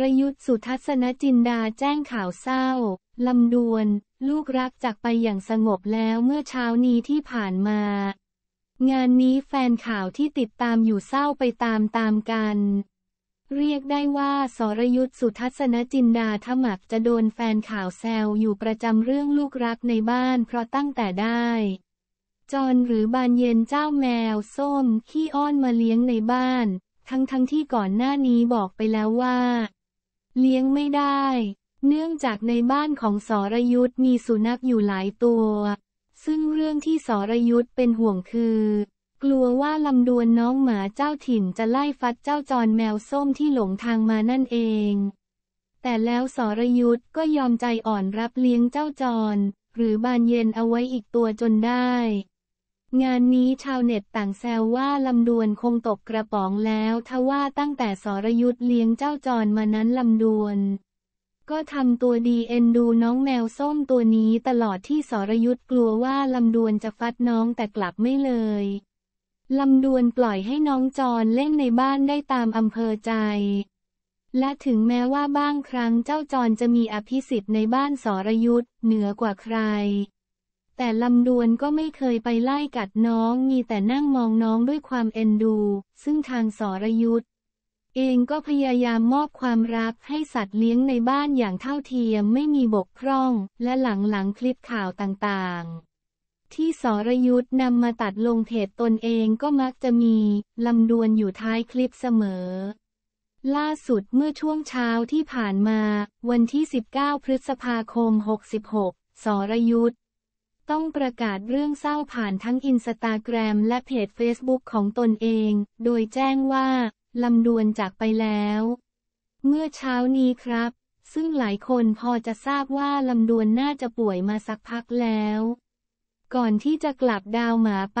รยุทธสุทัศนจินดาแจ้งข่าวเศร้าลำดวน ลูก รักจากไปอย่างสงบแล้วเมื่อเช้านี้ที่ผ่านมา งานนี้แฟนข่าวที่ติดตามอยู่เศร้าไปตามตามกัน เรียกได้ว่า สรยุทธสุทัศนจินดาถมักจะโดน แฟนข่าวแซวอยู่ประจำเรื่องลูกรักในบ้าน เพราะตั้งแต่ได้ จอนหรือบานเย็นเจ้าแมวส้มขี้อ้อนมาเลี้ยงในบ้านทั้งทั้งที่ก่อนหน้านี้บอกไปแล้วว่า เลี้ยงไม่ได้ เนื่องจากในบ้านของสรยุทธ์มีสุนัขอยู่หลายตัว ซึ่งเรื่องที่สรยุทธ์เป็นห่วงคือ กลัวว่าลำดวนน้องหมาเจ้าถิ่นจะไล่ฟัดเจ้าจรแมวส้มที่หลงทางมานั่นเอง แต่แล้วสรยุทธ์ก็ยอมใจอ่อนรับเลี้ยงเจ้าจรหรือบานเย็นเอาไว้อีกตัวจนได้งานนี้ชาวเน็ตต่างแซวว่าลำดวนคงตกกระป๋องแล้วทว่าตั้งแต่สรยุทธ์เลี้ยงเจ้าจอนมานั้นลำดวน ก็ทำตัวดีเอ็นดูน้องแมวส้มตัวนี้ตลอดที่สรยุทธ์กลัวว่าลำดวนจะฟัดน้องแต่กลับไม่เลยลำดวนปล่อยให้น้องจอนเล่นในบ้านได้ตามอำเภอใจ และถึงแม้ว่าบ้างครั้งเจ้าจอนจะมีอภิสิทธิ์ในบ้านสรยุทธ์เหนือกว่าใครแต่ลำดวนก็ไม่เคยไปไล่กัดน้อง มีแต่นั่งมองน้องด้วยความเอ็นดู ซึ่งทางสรยุทธเองก็พยายามมอบความรักให้สัตว์เลี้ยงในบ้านอย่างเท่าเทียมไม่มีบกพร่อง และหลังๆคลิปข่าวต่างๆ ที่สรยุทธ์นำมาตัดลงเพจตนเองก็มักจะมีลำดวนอยู่ท้ายคลิปเสมอ ล่าสุดเมื่อช่วงเช้าที่ผ่านมา วันที่ 19 พฤษภาคม66สรยุทธ์ต้องประกาศเรื่องเศร้าผ่านทั้งอินสตาแกรมและเพจเฟซบุ๊กของตนเอง โดยแจ้งว่า ลำดวนจากไปแล้ว เมื่อเช้านี้ครับ ซึ่งหลายคนพอจะทราบว่า ลำดวนน่าจะป่วยมาสักพักแล้ว ก่อนที่จะกลับดาวหมาไป